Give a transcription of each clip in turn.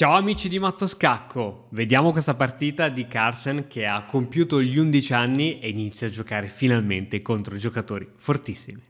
Ciao amici di Matto Scacco, vediamo questa partita di Carlsen che ha compiuto gli 11 anni e inizia a giocare finalmente contro giocatori fortissimi.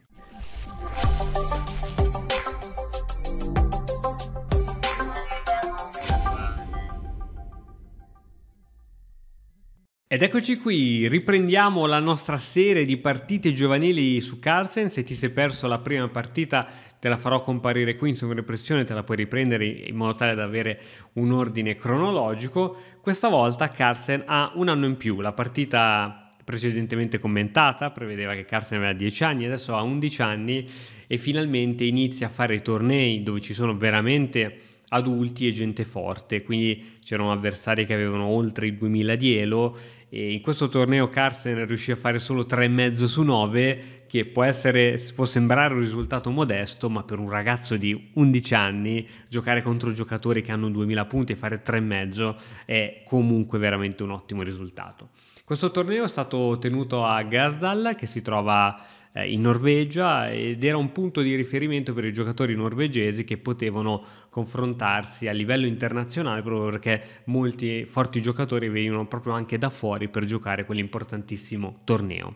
Ed eccoci qui, riprendiamo la nostra serie di partite giovanili su Carlsen. Se ti sei perso la prima partita te la farò comparire qui in sovraimpressione, te la puoi riprendere in modo tale da avere un ordine cronologico. Questa volta Carlsen ha un anno in più, la partita precedentemente commentata prevedeva che Carlsen aveva 10 anni, adesso ha 11 anni e finalmente inizia a fare i tornei dove ci sono veramente adulti e gente forte, quindi c'erano avversari che avevano oltre i 2000 di elo e in questo torneo Carsten riuscì a fare solo 3,5 su 9, che può, essere, può sembrare un risultato modesto, ma per un ragazzo di 11 anni giocare contro giocatori che hanno 2000 punti e fare 3,5 è comunque veramente un ottimo risultato. Questo torneo è stato tenuto a Gasdal, che si trova eh, in Norvegia ed era un punto di riferimento per i giocatori norvegesi che potevano confrontarsi a livello internazionale proprio perché molti forti giocatori venivano proprio anche da fuori per giocare quell'importantissimo torneo.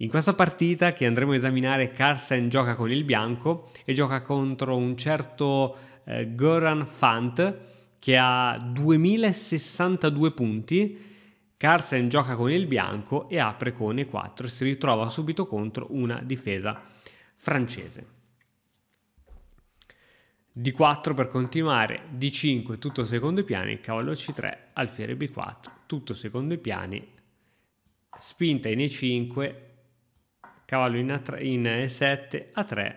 In questa partita che andremo a esaminare Carlsen gioca con il bianco e gioca contro un certo eh, Goran Fant che ha 2062 punti Carlsen gioca con il bianco e apre con E4 e si ritrova subito contro una difesa francese. D4 per continuare, D5 tutto secondo i piani, cavallo C3, alfiere B4, tutto secondo i piani, spinta in E5, cavallo in, A3, in E7, A3,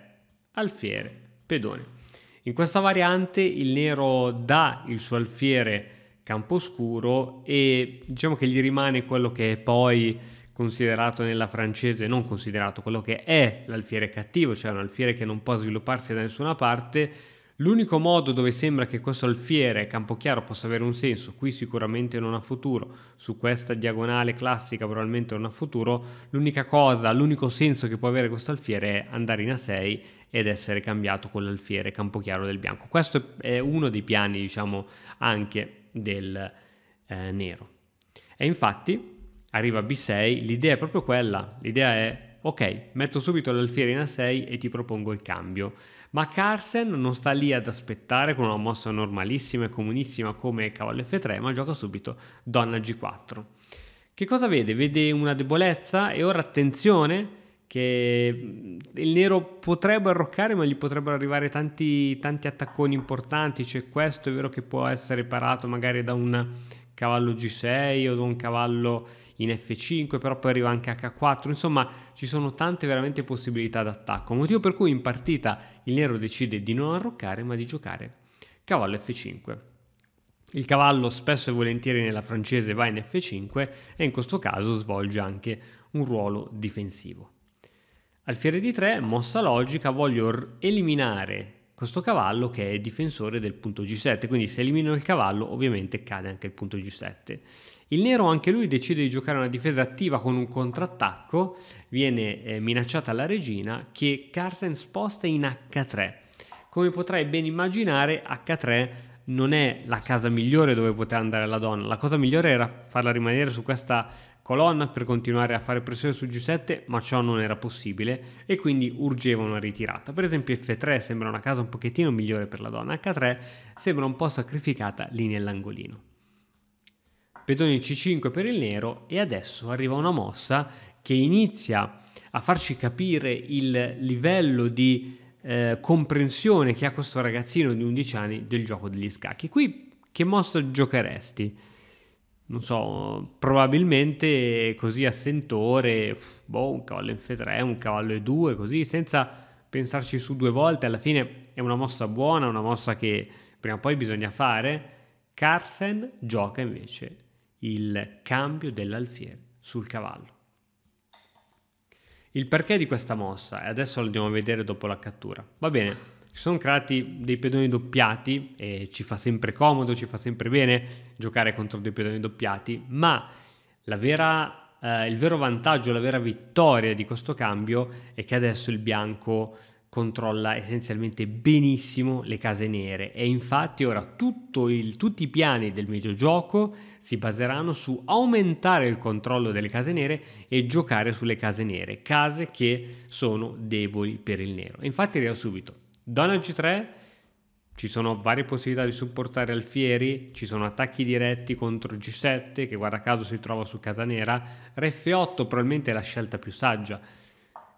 alfiere, pedone. In questa variante il nero dà il suo alfiere Camposcuro e diciamo che gli rimane quello che è poi considerato nella francese, non considerato quello che è l'alfiere cattivo, cioè un alfiere che non può svilupparsi da nessuna parte. L'unico modo dove sembra che questo alfiere Campochiaro possa avere un senso, qui sicuramente non ha futuro, su questa diagonale classica probabilmente non ha futuro, l'unica cosa, l'unico senso che può avere questo alfiere è andare in A6 ed essere cambiato con l'alfiere Campochiaro del Bianco. Questo è uno dei piani, diciamo, anche del eh, nero. E infatti arriva B6, l'idea è proprio quella, l'idea è ok, metto subito l'alfiere in A6 e ti propongo il cambio. Ma Carsen non sta lì ad aspettare con una mossa normalissima e comunissima come cavallo F3, ma gioca subito donna G4. Che cosa vede? Vede una debolezza e ora attenzione che il nero potrebbe arroccare ma gli potrebbero arrivare tanti, tanti attacconi importanti, cioè questo è vero che può essere parato magari da un cavallo G6 o da un cavallo in F5, però poi arriva anche H4, insomma ci sono tante veramente possibilità d'attacco, motivo per cui in partita il nero decide di non arroccare ma di giocare cavallo F5. Il cavallo spesso e volentieri nella francese va in F5 e in questo caso svolge anche un ruolo difensivo. Alfiere di 3, mossa logica, voglio eliminare questo cavallo che è difensore del punto G7, quindi se elimino il cavallo ovviamente cade anche il punto G7. Il nero anche lui decide di giocare una difesa attiva con un contrattacco, viene eh, minacciata la regina che Carsten sposta in H3. Come potrai ben immaginare H3 non è la casa migliore dove poteva andare la donna, la cosa migliore era farla rimanere su questa colonna per continuare a fare pressione su G7, ma ciò non era possibile e quindi urgeva una ritirata. Per esempio F3 sembra una casa un pochettino migliore per la donna, H3 sembra un po' sacrificata lì nell'angolino. Pedone C5 per il nero e adesso arriva una mossa che inizia a farci capire il livello di eh, comprensione che ha questo ragazzino di 11 anni del gioco degli scacchi. Qui che mossa giocheresti? non so, probabilmente così a sentore, boh, un cavallo F3, un cavallo E2, così, senza pensarci su due volte, alla fine è una mossa buona, una mossa che prima o poi bisogna fare. Carsen gioca invece il cambio dell'alfiere sul cavallo. Il perché di questa mossa, e adesso lo andiamo a vedere dopo la cattura. Va bene, si sono creati dei pedoni doppiati e ci fa sempre comodo, ci fa sempre bene giocare contro dei pedoni doppiati, ma vera, eh, il vero vantaggio, la vera vittoria di questo cambio è che adesso il bianco controlla essenzialmente benissimo le case nere e infatti ora il, tutti i piani del mediogioco si baseranno su aumentare il controllo delle case nere e giocare sulle case nere, case che sono deboli per il nero. Infatti direi subito, Donna G3 ci sono varie possibilità di supportare Alfieri, ci sono attacchi diretti contro G7 che guarda caso si trova su casa nera, Re F8 probabilmente è la scelta più saggia.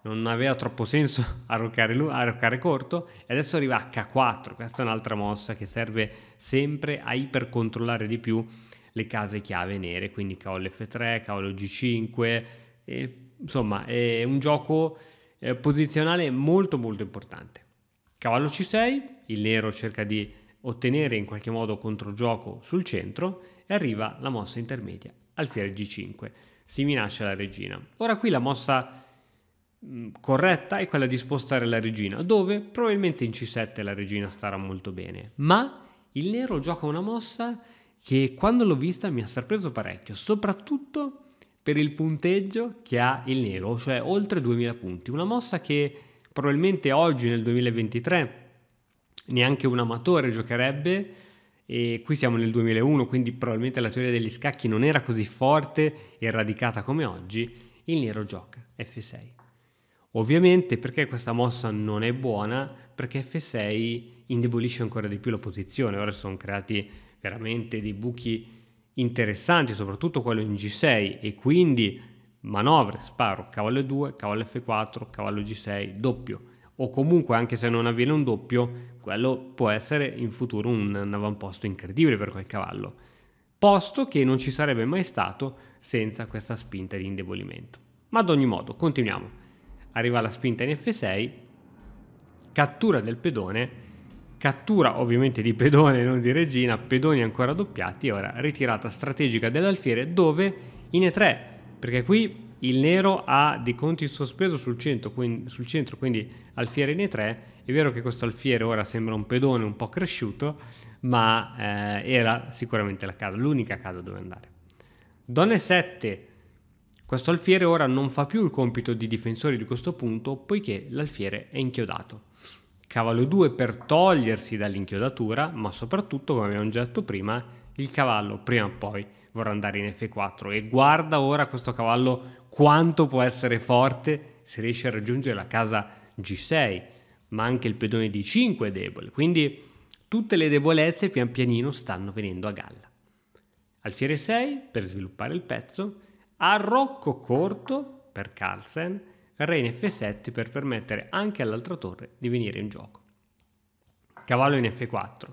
Non aveva troppo senso arroccare, lui, arroccare corto e adesso arriva H4, questa è un'altra mossa che serve sempre a ipercontrollare di più le case chiave nere, quindi cavolo F3, cavolo G5, e, insomma è un gioco eh, posizionale molto molto importante. Cavallo C6, il nero cerca di ottenere in qualche modo controgioco sul centro e arriva la mossa intermedia alfiere G5. Si minaccia la regina. Ora qui la mossa mm, corretta è quella di spostare la regina, dove probabilmente in C7 la regina starà molto bene, ma il nero gioca una mossa che quando l'ho vista mi ha sorpreso parecchio, soprattutto per il punteggio che ha il nero, cioè oltre 2000 punti, una mossa che probabilmente oggi nel 2023 neanche un amatore giocherebbe e qui siamo nel 2001 quindi probabilmente la teoria degli scacchi non era così forte e radicata come oggi il nero gioca f6 ovviamente perché questa mossa non è buona perché f6 indebolisce ancora di più la posizione ora sono creati veramente dei buchi interessanti soprattutto quello in g6 e quindi manovre, sparo, cavallo E2, cavallo F4, cavallo G6, doppio, o comunque anche se non avviene un doppio, quello può essere in futuro un, un avamposto incredibile per quel cavallo, posto che non ci sarebbe mai stato senza questa spinta di indebolimento. Ma ad ogni modo, continuiamo. Arriva la spinta in F6, cattura del pedone, cattura ovviamente di pedone non di regina, pedoni ancora doppiati, ora ritirata strategica dell'alfiere dove in E3 perché qui il nero ha dei conti in sospeso sul, centro, quindi, sul centro, quindi alfiere nei tre. È vero che questo alfiere ora sembra un pedone un po' cresciuto, ma eh, era sicuramente la casa, l'unica casa dove andare. Donne 7. Questo alfiere ora non fa più il compito di difensore di questo punto, poiché l'alfiere è inchiodato. Cavallo 2 per togliersi dall'inchiodatura, ma soprattutto, come abbiamo già detto prima, il cavallo prima o poi vorrà andare in F4 e guarda ora questo cavallo quanto può essere forte se riesce a raggiungere la casa G6, ma anche il pedone D5 è debole, quindi tutte le debolezze pian pianino stanno venendo a galla. Alfiere 6 per sviluppare il pezzo, arrocco corto per Carlsen, re in F7 per permettere anche all'altra torre di venire in gioco. Cavallo in F4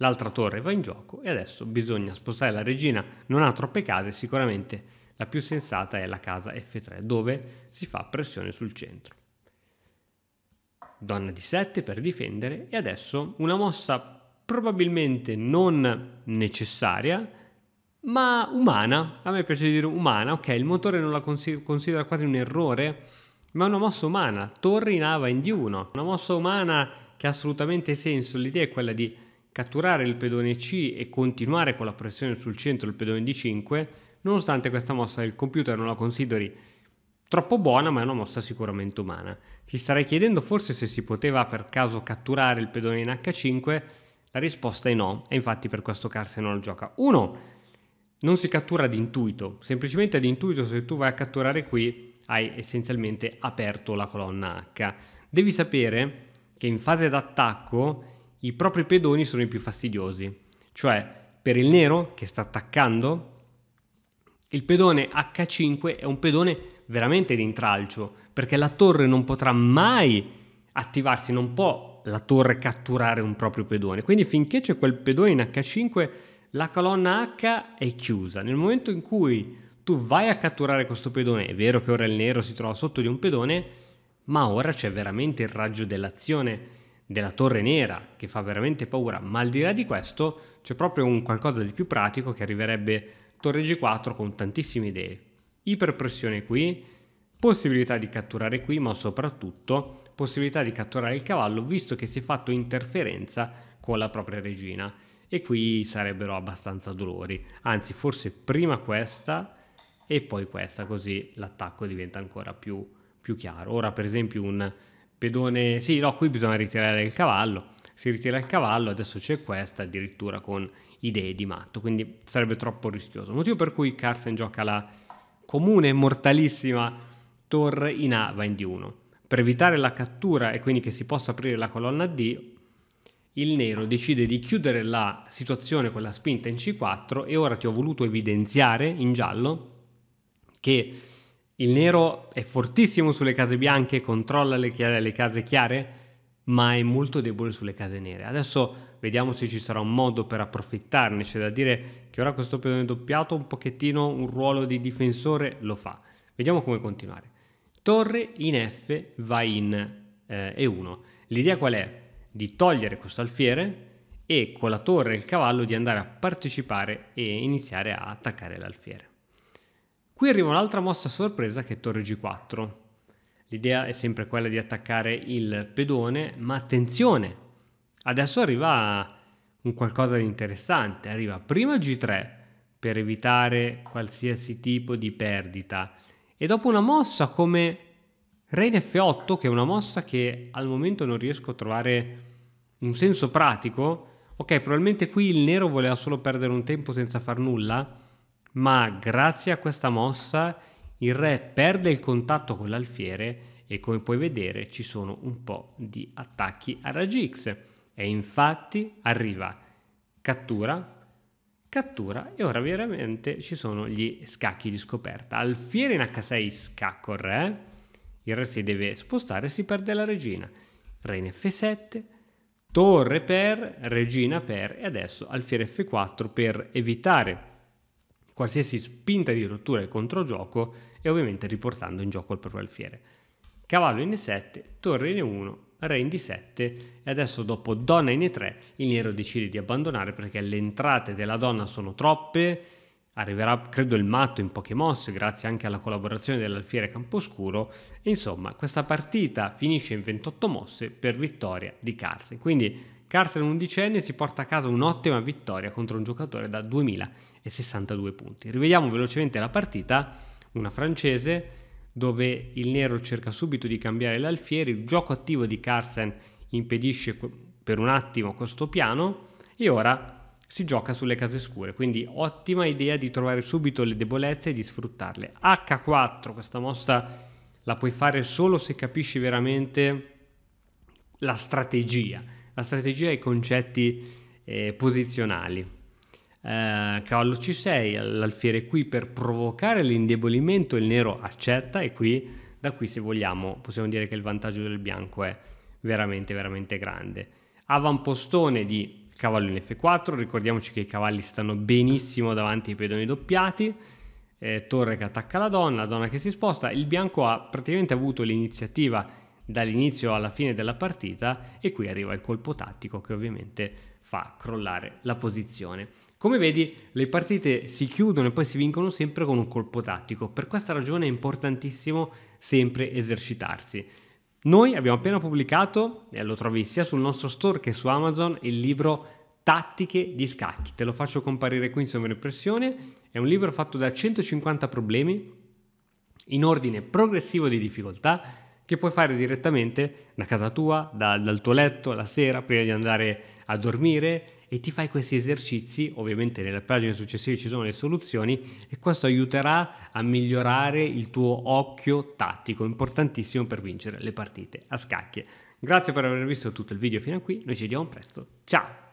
l'altra torre va in gioco e adesso bisogna spostare la regina, non ha troppe case, sicuramente la più sensata è la casa F3 dove si fa pressione sul centro. Donna d 7 per difendere e adesso una mossa probabilmente non necessaria ma umana, a me piace dire umana, ok il motore non la considera quasi un errore ma è una mossa umana, torri in A va in D1, una mossa umana che ha assolutamente senso, l'idea è quella di catturare il pedone C e continuare con la pressione sul centro del pedone D5, nonostante questa mossa il computer non la consideri troppo buona, ma è una mossa sicuramente umana. Ti starei chiedendo forse se si poteva per caso catturare il pedone in H5, la risposta è no, e infatti per questo Carse non lo gioca. 1. Non si cattura d'intuito, semplicemente ad intuito se tu vai a catturare qui hai essenzialmente aperto la colonna H. Devi sapere che in fase d'attacco i propri pedoni sono i più fastidiosi. Cioè, per il nero che sta attaccando, il pedone H5 è un pedone veramente di intralcio, perché la torre non potrà mai attivarsi, non può la torre catturare un proprio pedone. Quindi finché c'è quel pedone in H5, la colonna H è chiusa. Nel momento in cui tu vai a catturare questo pedone, è vero che ora il nero si trova sotto di un pedone, ma ora c'è veramente il raggio dell'azione della torre nera che fa veramente paura, ma al di là di questo c'è proprio un qualcosa di più pratico che arriverebbe torre G4 con tantissime idee. Iperpressione qui, possibilità di catturare qui, ma soprattutto possibilità di catturare il cavallo visto che si è fatto interferenza con la propria regina e qui sarebbero abbastanza dolori. Anzi, forse prima questa e poi questa, così l'attacco diventa ancora più, più chiaro. Ora, per esempio, un pedone, sì, no, qui bisogna ritirare il cavallo, si ritira il cavallo, adesso c'è questa addirittura con idee di matto, quindi sarebbe troppo rischioso. Motivo per cui Carson gioca la comune e mortalissima torre in A va in D1. Per evitare la cattura e quindi che si possa aprire la colonna D, il nero decide di chiudere la situazione con la spinta in C4 e ora ti ho voluto evidenziare in giallo che il nero è fortissimo sulle case bianche, controlla le, chiare, le case chiare, ma è molto debole sulle case nere. Adesso vediamo se ci sarà un modo per approfittarne. C'è da dire che ora questo pedone doppiato un pochettino un ruolo di difensore lo fa. Vediamo come continuare. Torre in F va in eh, E1. L'idea qual è? Di togliere questo alfiere e con la torre e il cavallo di andare a partecipare e iniziare a attaccare l'alfiere. Qui arriva un'altra mossa sorpresa che è torre g4. L'idea è sempre quella di attaccare il pedone, ma attenzione, adesso arriva un qualcosa di interessante, arriva prima g3 per evitare qualsiasi tipo di perdita e dopo una mossa come re in f8 che è una mossa che al momento non riesco a trovare un senso pratico, ok probabilmente qui il nero voleva solo perdere un tempo senza far nulla, ma grazie a questa mossa il re perde il contatto con l'alfiere e come puoi vedere ci sono un po' di attacchi a raggi X e infatti arriva cattura, cattura e ora veramente ci sono gli scacchi di scoperta. Alfiere in H6 scacco il re, il re si deve spostare e si perde la regina. Re in F7, torre per, regina per e adesso alfiere F4 per evitare qualsiasi spinta di rottura e controgioco e ovviamente riportando in gioco il proprio alfiere. Cavallo in E7, torre in E1, re in D7 e adesso dopo donna in E3 il nero decide di abbandonare perché le entrate della donna sono troppe, arriverà credo il matto in poche mosse grazie anche alla collaborazione dell'alfiere Camposcuro e insomma questa partita finisce in 28 mosse per vittoria di Carse. Quindi Carson undicenne si porta a casa un'ottima vittoria contro un giocatore da 2062 punti. Rivediamo velocemente la partita, una francese dove il nero cerca subito di cambiare l'alfiere, il gioco attivo di Carson impedisce per un attimo questo piano e ora si gioca sulle case scure, quindi ottima idea di trovare subito le debolezze e di sfruttarle. H4, questa mossa la puoi fare solo se capisci veramente la strategia la strategia e i concetti eh, posizionali. Eh, cavallo C6, l'alfiere qui per provocare l'indebolimento, il nero accetta e qui, da qui se vogliamo, possiamo dire che il vantaggio del bianco è veramente, veramente grande. Avampostone di cavallo in F4, ricordiamoci che i cavalli stanno benissimo davanti ai pedoni doppiati, eh, torre che attacca la donna, la donna che si sposta, il bianco ha praticamente avuto l'iniziativa dall'inizio alla fine della partita e qui arriva il colpo tattico che ovviamente fa crollare la posizione. Come vedi le partite si chiudono e poi si vincono sempre con un colpo tattico, per questa ragione è importantissimo sempre esercitarsi. Noi abbiamo appena pubblicato, e lo trovi sia sul nostro store che su Amazon, il libro Tattiche di scacchi. Te lo faccio comparire qui in sovraimpressione. È un libro fatto da 150 problemi in ordine progressivo di difficoltà che puoi fare direttamente da casa tua, da, dal tuo letto, la sera, prima di andare a dormire e ti fai questi esercizi, ovviamente nelle pagine successive ci sono le soluzioni e questo aiuterà a migliorare il tuo occhio tattico, importantissimo per vincere le partite a scacchi. Grazie per aver visto tutto il video fino a qui, noi ci vediamo presto, ciao!